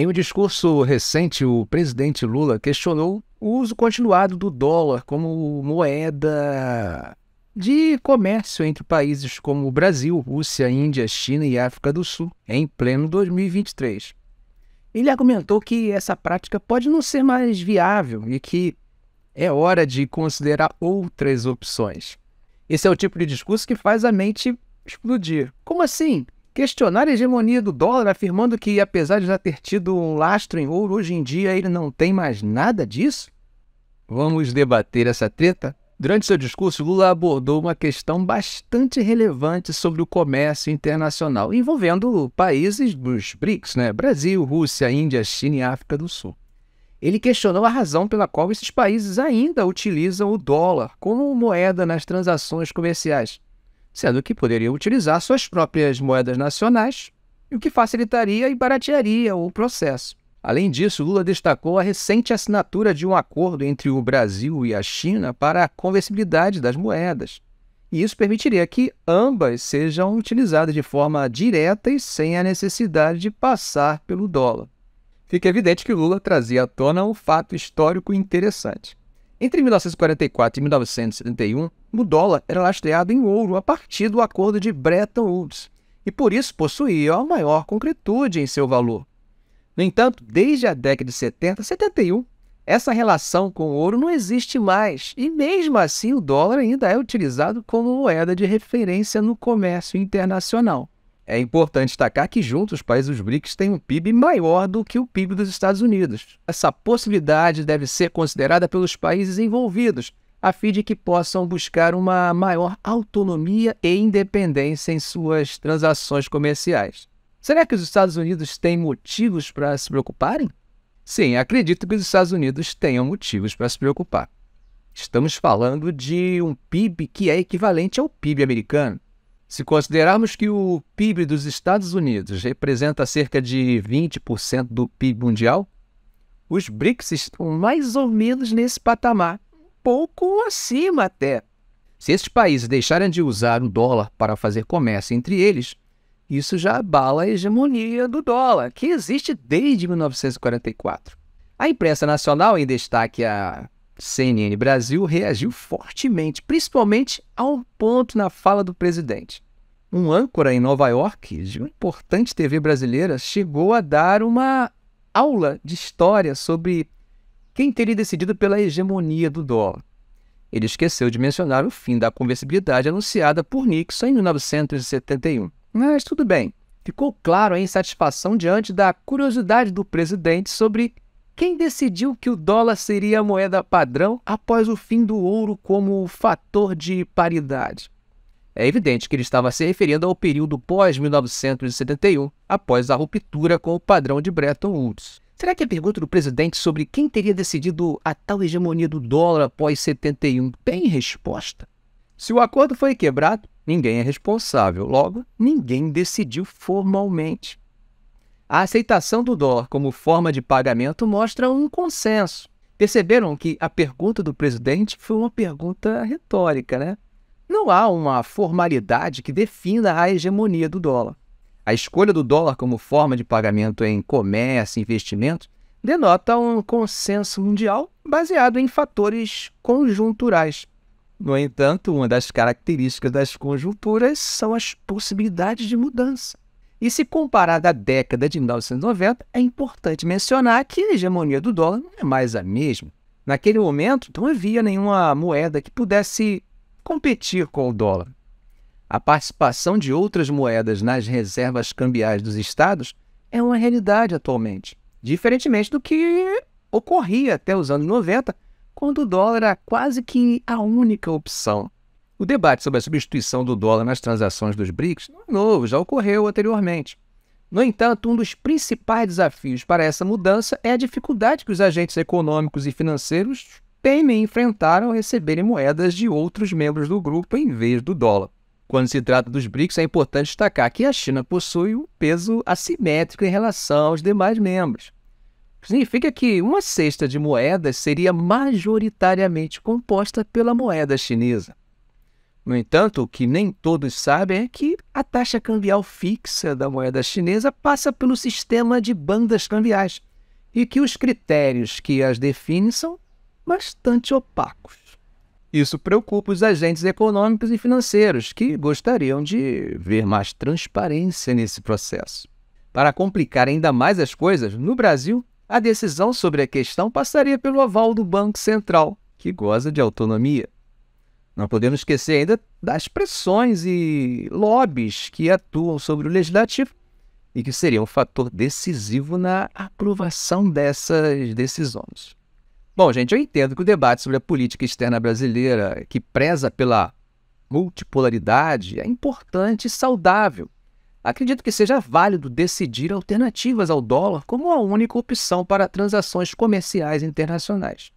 Em um discurso recente, o presidente Lula questionou o uso continuado do dólar como moeda de comércio entre países como Brasil, Rússia, Índia, China e África do Sul em pleno 2023. Ele argumentou que essa prática pode não ser mais viável e que é hora de considerar outras opções. Esse é o tipo de discurso que faz a mente explodir. Como assim? questionar a hegemonia do dólar, afirmando que, apesar de já ter tido um lastro em ouro, hoje em dia ele não tem mais nada disso? Vamos debater essa treta? Durante seu discurso, Lula abordou uma questão bastante relevante sobre o comércio internacional, envolvendo países dos BRICS, né? Brasil, Rússia, Índia, China e África do Sul. Ele questionou a razão pela qual esses países ainda utilizam o dólar como moeda nas transações comerciais sendo que poderiam utilizar suas próprias moedas nacionais, o que facilitaria e baratearia o processo. Além disso, Lula destacou a recente assinatura de um acordo entre o Brasil e a China para a conversibilidade das moedas. E isso permitiria que ambas sejam utilizadas de forma direta e sem a necessidade de passar pelo dólar. Fica evidente que Lula trazia à tona um fato histórico interessante. Entre 1944 e 1971, o dólar era lastreado em ouro a partir do acordo de Bretton Woods e por isso possuía a maior concretude em seu valor. No entanto, desde a década de 70, 71, essa relação com o ouro não existe mais e, mesmo assim, o dólar ainda é utilizado como moeda de referência no comércio internacional. É importante destacar que juntos os países dos BRICS têm um PIB maior do que o PIB dos Estados Unidos. Essa possibilidade deve ser considerada pelos países envolvidos, a fim de que possam buscar uma maior autonomia e independência em suas transações comerciais. Será que os Estados Unidos têm motivos para se preocuparem? Sim, acredito que os Estados Unidos tenham motivos para se preocupar. Estamos falando de um PIB que é equivalente ao PIB americano. Se considerarmos que o PIB dos Estados Unidos representa cerca de 20% do PIB mundial, os BRICS estão mais ou menos nesse patamar, pouco acima até. Se esses países deixarem de usar o dólar para fazer comércio entre eles, isso já abala a hegemonia do dólar, que existe desde 1944. A imprensa nacional, em destaque a CNN Brasil, reagiu fortemente, principalmente a um ponto na fala do presidente. Um âncora em Nova York, de uma importante TV brasileira, chegou a dar uma aula de história sobre quem teria decidido pela hegemonia do dólar. Ele esqueceu de mencionar o fim da conversibilidade anunciada por Nixon em 1971. Mas tudo bem, ficou claro a insatisfação diante da curiosidade do presidente sobre quem decidiu que o dólar seria a moeda padrão após o fim do ouro como fator de paridade. É evidente que ele estava se referindo ao período pós-1971, após a ruptura com o padrão de Bretton Woods. Será que a pergunta do presidente sobre quem teria decidido a tal hegemonia do dólar após 71 tem resposta? Se o acordo foi quebrado, ninguém é responsável, logo, ninguém decidiu formalmente. A aceitação do dólar como forma de pagamento mostra um consenso. Perceberam que a pergunta do presidente foi uma pergunta retórica, né? Não há uma formalidade que defina a hegemonia do dólar. A escolha do dólar como forma de pagamento em comércio e investimentos denota um consenso mundial baseado em fatores conjunturais. No entanto, uma das características das conjunturas são as possibilidades de mudança. E se comparada à década de 1990, é importante mencionar que a hegemonia do dólar não é mais a mesma. Naquele momento, não havia nenhuma moeda que pudesse competir com o dólar a participação de outras moedas nas reservas cambiais dos estados é uma realidade atualmente, diferentemente do que ocorria até os anos 90, quando o dólar era quase que a única opção. O debate sobre a substituição do dólar nas transações dos BRICS não é novo, já ocorreu anteriormente. No entanto, um dos principais desafios para essa mudança é a dificuldade que os agentes econômicos e financeiros temem enfrentar ao receberem moedas de outros membros do grupo em vez do dólar. Quando se trata dos BRICS, é importante destacar que a China possui um peso assimétrico em relação aos demais membros. Significa que uma cesta de moedas seria majoritariamente composta pela moeda chinesa. No entanto, o que nem todos sabem é que a taxa cambial fixa da moeda chinesa passa pelo sistema de bandas cambiais e que os critérios que as definem são bastante opacos. Isso preocupa os agentes econômicos e financeiros, que gostariam de ver mais transparência nesse processo. Para complicar ainda mais as coisas, no Brasil, a decisão sobre a questão passaria pelo aval do Banco Central, que goza de autonomia. Não podemos esquecer ainda das pressões e lobbies que atuam sobre o legislativo e que seriam um fator decisivo na aprovação dessas decisões. Bom, gente, eu entendo que o debate sobre a política externa brasileira, que preza pela multipolaridade, é importante e saudável. Acredito que seja válido decidir alternativas ao dólar como a única opção para transações comerciais internacionais.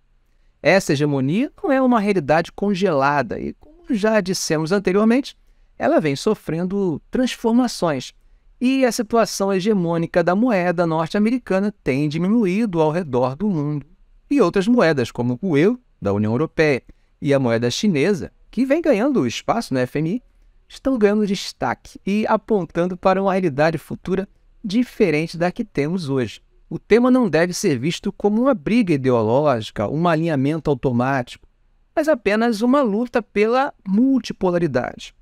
Essa hegemonia não é uma realidade congelada e, como já dissemos anteriormente, ela vem sofrendo transformações. E a situação hegemônica da moeda norte-americana tem diminuído ao redor do mundo e outras moedas, como o euro, da União Europeia, e a moeda chinesa, que vem ganhando espaço no FMI, estão ganhando destaque e apontando para uma realidade futura diferente da que temos hoje. O tema não deve ser visto como uma briga ideológica, um alinhamento automático, mas apenas uma luta pela multipolaridade.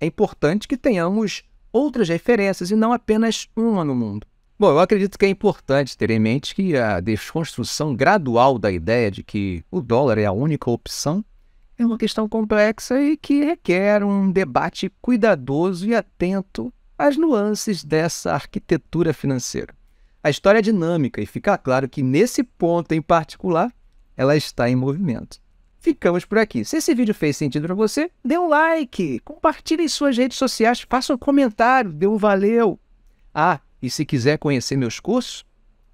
É importante que tenhamos outras referências e não apenas uma no mundo. Bom, eu acredito que é importante ter em mente que a desconstrução gradual da ideia de que o dólar é a única opção é uma questão complexa e que requer um debate cuidadoso e atento às nuances dessa arquitetura financeira. A história é dinâmica e fica claro que nesse ponto em particular ela está em movimento. Ficamos por aqui. Se esse vídeo fez sentido para você, dê um like, compartilhe em suas redes sociais, faça um comentário, dê um valeu. Ah, e se quiser conhecer meus cursos,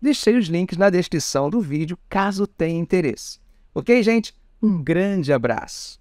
deixei os links na descrição do vídeo, caso tenha interesse. Ok, gente? Um grande abraço!